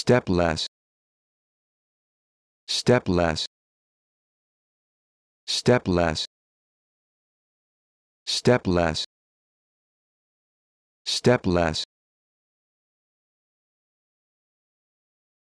step less step less step less step less step less